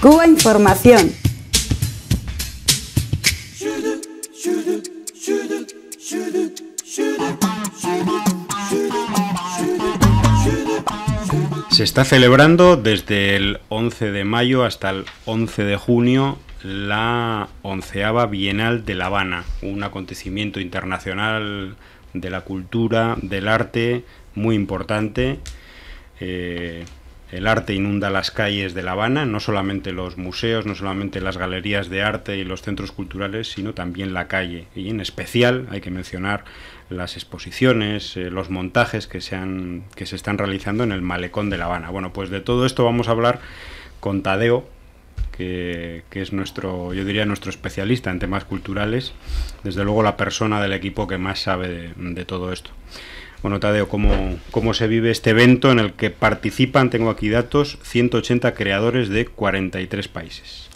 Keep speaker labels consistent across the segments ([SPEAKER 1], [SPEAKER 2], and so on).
[SPEAKER 1] Cuba Información.
[SPEAKER 2] Se está celebrando desde el 11 de mayo hasta el 11 de junio la onceava Bienal de La Habana, un acontecimiento internacional de la cultura, del arte, muy importante. Eh, el arte inunda las calles de La Habana, no solamente los museos, no solamente las galerías de arte y los centros culturales, sino también la calle. Y en especial hay que mencionar las exposiciones, eh, los montajes que se, que se están realizando en el malecón de La Habana. Bueno, pues de todo esto vamos a hablar con Tadeo, que, es nuestro, yo diría, nuestro especialista en temas culturales, desde luego la persona del equipo que más sabe de todo esto. Bueno, Tadeo, ¿cómo, se vive este evento en el que participan, tengo aquí datos, 180 creadores de 43 países?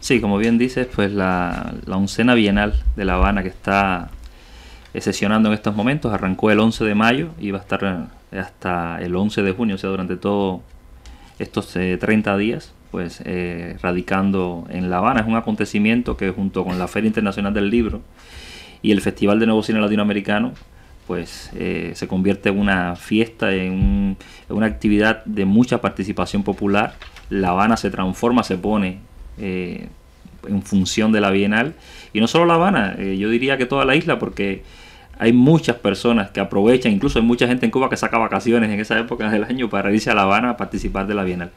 [SPEAKER 2] Sí, como bien
[SPEAKER 1] dices, pues la, la oncena bienal de La Habana que está sesionando en estos momentos arrancó el 11 de mayo y va a estar eh, hasta el 11 de junio, o sea, durante todos estos 30 eh, días, pues eh, radicando en La Habana. Es un acontecimiento que junto con la Feria Internacional del Libro y el Festival de Nuevo Cine Latinoamericano, pues eh, se convierte en una fiesta, en, una actividad de mucha participación popular. La Habana se transforma, se pone eh, en función de la Bienal. Y no solo La Habana, eh, yo diría que toda la isla, porque hay muchas personas que aprovechan, incluso hay mucha gente en Cuba que saca vacaciones en esa época del año para irse a La Habana a participar de la Bienal.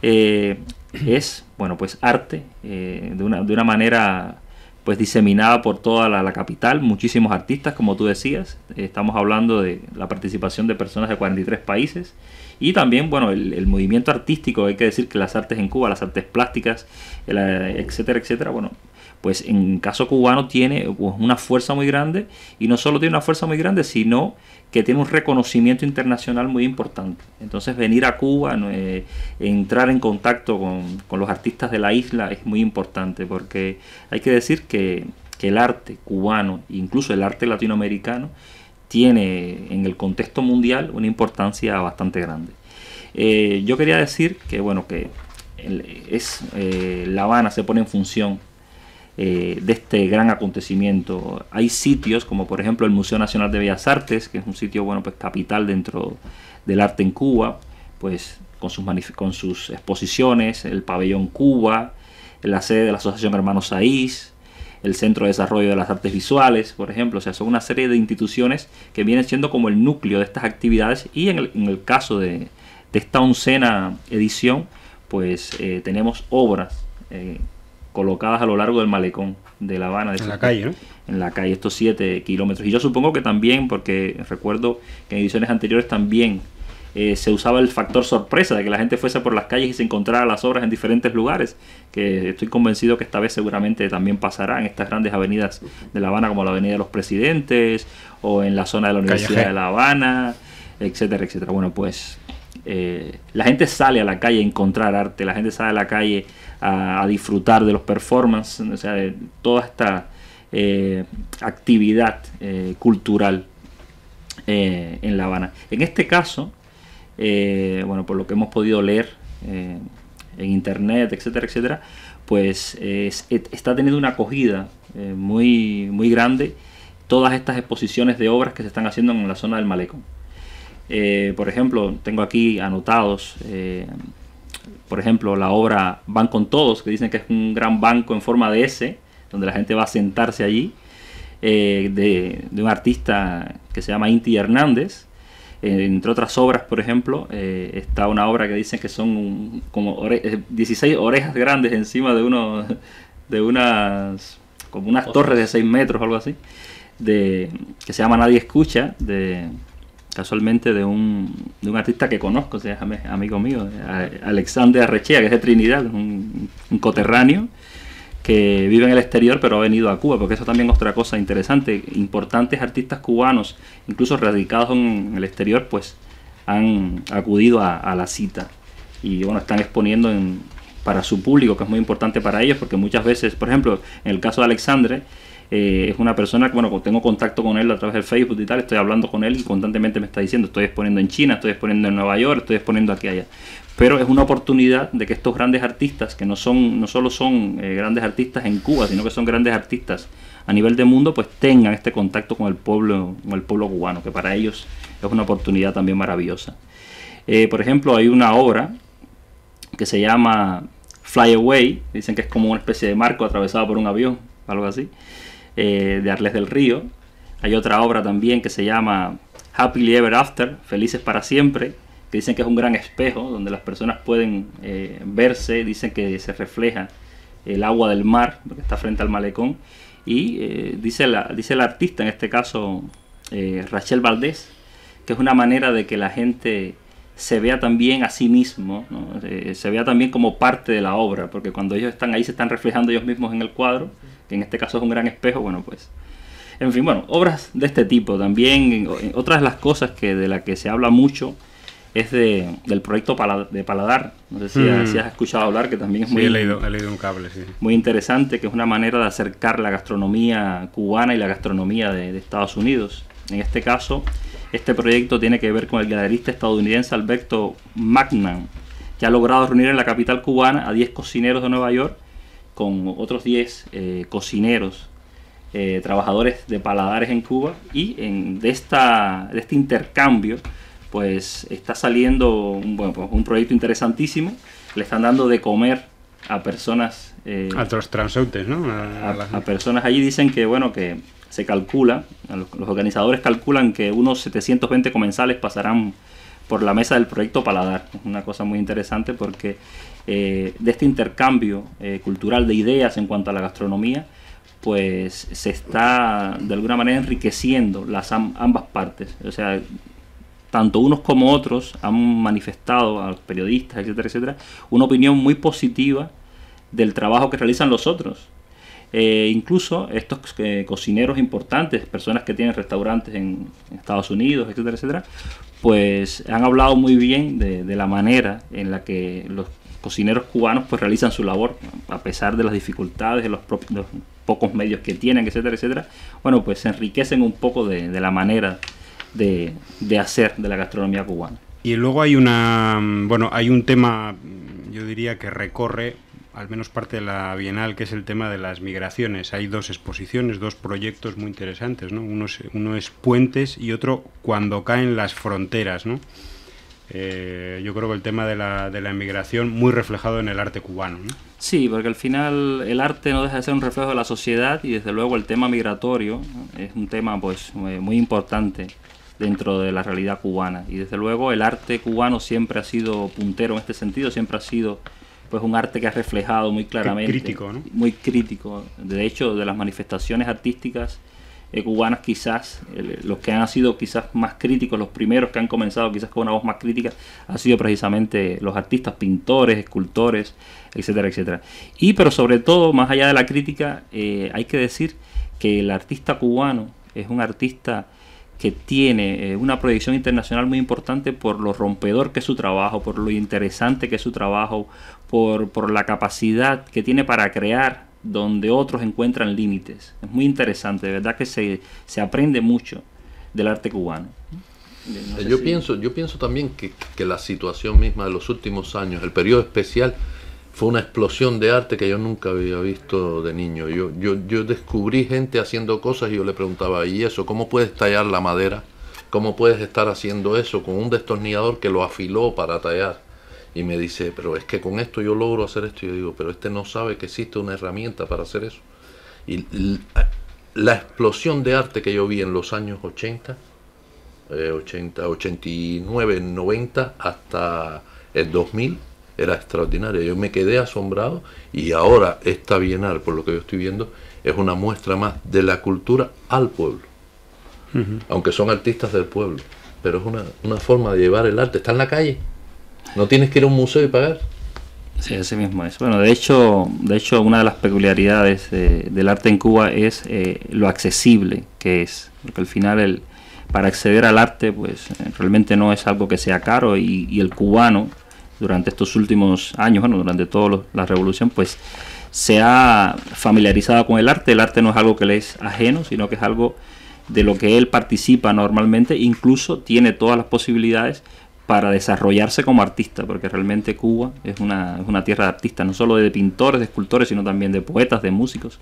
[SPEAKER 1] es, bueno, pues arte de una, de una manera pues diseminada por toda la, capital, muchísimos artistas, como tú decías. Estamos hablando de la participación de personas de 43 países. Y también, bueno, el, movimiento artístico, hay que decir que las artes en Cuba, las artes plásticas, eh, etcétera, etcétera, bueno, pues en caso cubano tiene pues, una fuerza muy grande y no solo tiene una fuerza muy grande, sino que tiene un reconocimiento internacional muy importante. Entonces venir a Cuba, eh, entrar en contacto con, los artistas de la isla es muy importante porque hay que decir que, el arte cubano, incluso el arte latinoamericano, tiene en el contexto mundial una importancia bastante grande. Eh, yo quería decir que bueno que es eh, La Habana se pone en función eh, de este gran acontecimiento. Hay sitios como por ejemplo el Museo Nacional de Bellas Artes, que es un sitio bueno pues capital dentro del arte en Cuba, pues con sus, con sus exposiciones, el pabellón Cuba, la sede de la Asociación Hermanos saiz el Centro de Desarrollo de las Artes Visuales, por ejemplo. O sea, son una serie de instituciones que vienen siendo como el núcleo de estas actividades y en el, caso de, esta oncena edición, pues eh, tenemos obras eh, colocadas a lo largo del malecón de La Habana. De en la calle, ¿no? En la calle, estos siete kilómetros. Y yo supongo que también, porque recuerdo que en ediciones anteriores también eh, se usaba el factor sorpresa de que la gente fuese por las calles y se encontrara las obras en diferentes lugares, que estoy convencido que esta vez seguramente también pasará en estas grandes avenidas de La Habana, como la Avenida de los Presidentes o en la zona de la Universidad de La Habana, etcétera, etcétera. Bueno, pues eh, la gente sale a la calle a encontrar arte, la gente sale a la calle a, disfrutar de los performances, o sea, de toda esta eh, actividad eh, cultural en La Habana. En este caso, bueno, por lo que hemos podido leer en internet, etcétera, etcétera, pues está teniendo una acogida muy, muy grande todas estas exposiciones de obras que se están haciendo en la zona del Malecón. Eh, por ejemplo, tengo aquí anotados, eh, por ejemplo, la obra Van con Todos, que dicen que es un gran banco en forma de S, donde la gente va a sentarse allí, eh, de, un artista que se llama Inti Hernández. entre otras obras, por ejemplo, está una obra que dicen que son como 16 orejas grandes encima de, uno de unas, como unas torres de 6 metros o algo así, de, que se llama Nadie Escucha, de casualmente de un, de un artista que conozco, sea, amigo mío, Alexander Arrechea, que es de Trinidad, un, coterráneo que vive en el exterior pero ha venido a Cuba, porque eso también es otra cosa interesante. Importantes artistas cubanos, incluso radicados en el exterior, pues han acudido a, la cita y bueno, están exponiendo en, para su público, que es muy importante para ellos, porque muchas veces, por ejemplo, en el caso de Alexandre, eh, es una persona que, bueno, pues, tengo contacto con él a través de Facebook y tal, estoy hablando con él y constantemente me está diciendo, estoy exponiendo en China, estoy exponiendo en Nueva York, estoy exponiendo aquí allá. Pero es una oportunidad de que estos grandes artistas, que no son, no solo son eh, grandes artistas en Cuba, sino que son grandes artistas a nivel de mundo, pues tengan este contacto con el pueblo, con el pueblo cubano, que para ellos es una oportunidad también maravillosa. Eh, por ejemplo, hay una obra que se llama Fly Away, dicen que es como una especie de marco atravesado por un avión, algo así. Eh, de Arles del Río. Hay otra obra también que se llama Happily Ever After, Felices para Siempre, que dicen que es un gran espejo donde las personas pueden eh, verse, dicen que se refleja el agua del mar, que está frente al malecón. Y eh, dice, la, dice la artista, en este caso Rachel Valdés, que es una manera de que la gente se vea también a sí mismo, se vea también como parte de la obra, porque cuando ellos están ahí se están reflejando ellos mismos en el cuadro que en este caso es un gran espejo, bueno, pues... En fin, bueno, obras de este tipo también. Otras de las cosas que de las que se habla mucho es de, del proyecto de Paladar. No sé mm. si, has, escuchado hablar, que también es muy, leído,
[SPEAKER 2] he cable,
[SPEAKER 1] muy interesante, que es una manera de acercar la gastronomía cubana y la gastronomía de, Estados Unidos. En este caso, este proyecto tiene que ver con el galerista estadounidense Alberto Magnan, que ha logrado reunir en la capital cubana a 10 cocineros de Nueva York con otros 10 eh, cocineros, eh, trabajadores de paladares en Cuba y en, de, esta, este intercambio pues está saliendo un, pues, un proyecto interesantísimo, le están dando de comer a personas... Eh, a otros
[SPEAKER 2] transeúntes, ¿no? A,
[SPEAKER 1] personas allí dicen que, bueno, que se calcula, los organizadores calculan que unos 720 comensales pasarán por la mesa del proyecto Paladar. Es una cosa muy interesante porque eh, de este intercambio eh, cultural de ideas en cuanto a la gastronomía, pues se está de alguna manera enriqueciendo las ambas partes. O sea, tanto unos como otros han manifestado a los periodistas, etcétera, etcétera, una opinión muy positiva del trabajo que realizan los otros. Eh, incluso estos cocineros importantes, personas que tienen restaurantes en, en Estados Unidos, etcétera, etcétera, pues han hablado muy bien de, la manera en la que los cocineros cubanos pues realizan su labor, a pesar de las dificultades, de los, pocos medios que tienen, etcétera, etcétera. Bueno, pues se enriquecen un poco de, la manera de, de hacer de la gastronomía cubana.
[SPEAKER 2] Y luego hay una, mm, bueno, hay un tema, yo diría que recorre al menos parte de la Bienal, que es el tema de las migraciones. Hay dos exposiciones, dos proyectos muy interesantes, ¿no? Uno es, puentes y otro cuando caen las fronteras, ¿no? Eh, yo creo que el tema de la, de la inmigración muy reflejado en el arte cubano.
[SPEAKER 1] Sí, porque al final el arte no deja de ser un reflejo de la sociedad y desde luego el tema migratorio es un tema pues muy importante dentro de la realidad cubana. Y desde luego el arte cubano siempre ha sido puntero en este sentido, siempre ha sido pues un arte que ha reflejado muy claramente. Crítico, ¿no? Muy crítico. De hecho, de las manifestaciones artísticas eh, cubanas quizás, los que han sido quizás más críticos, los primeros que han comenzado quizás con una voz más crítica, han sido precisamente los artistas, pintores, escultores, etcétera, etcétera. Y pero sobre todo, más allá de la crítica, eh, hay que decir que el artista cubano es un artista que tiene eh, una proyección internacional muy importante por lo rompedor que es su trabajo, por lo interesante que es su trabajo, por, la capacidad que tiene para crear donde otros encuentran límites. Es muy interesante, de verdad que se, aprende mucho del arte cubano. Eh, yo, pienso, yo pienso también que, la situación misma de los últimos años, el periodo especial, fue una explosión de arte que yo nunca había visto de niño. Yo, yo, yo descubrí gente haciendo cosas y yo le preguntaba, ¿y eso? ¿Cómo puedes tallar la madera? ¿Cómo puedes estar haciendo eso con un destornillador que lo afiló para tallar? y me dice, pero es que con esto yo logro hacer esto. Y yo digo, pero este no sabe que existe una herramienta para hacer eso. Y la, explosión de arte que yo vi en los años 80, 80 89, 90 hasta el 2000 era extraordinaria. Yo me quedé asombrado y ahora esta Bienal, por lo que yo estoy viendo, es una muestra más de la cultura al pueblo. Aunque son artistas del pueblo, pero es una, una forma de llevar el arte. Está en la calle, no tienes que ir a un museo y pagar. Sí, ese mismo es. Bueno, de hecho, de hecho una de las peculiaridades eh, del arte en Cuba es eh, lo accesible que es. Porque al final el, para acceder al arte pues eh, realmente no es algo que sea caro y, y el cubano durante estos últimos años, bueno, durante toda la revolución pues se ha familiarizado con el arte. El arte no es algo que le es ajeno, sino que es algo de lo que él participa normalmente, incluso tiene todas las posibilidades para desarrollarse como artista, porque realmente Cuba es una, es una tierra de artistas, no solo de pintores, de escultores, sino también de poetas, de músicos.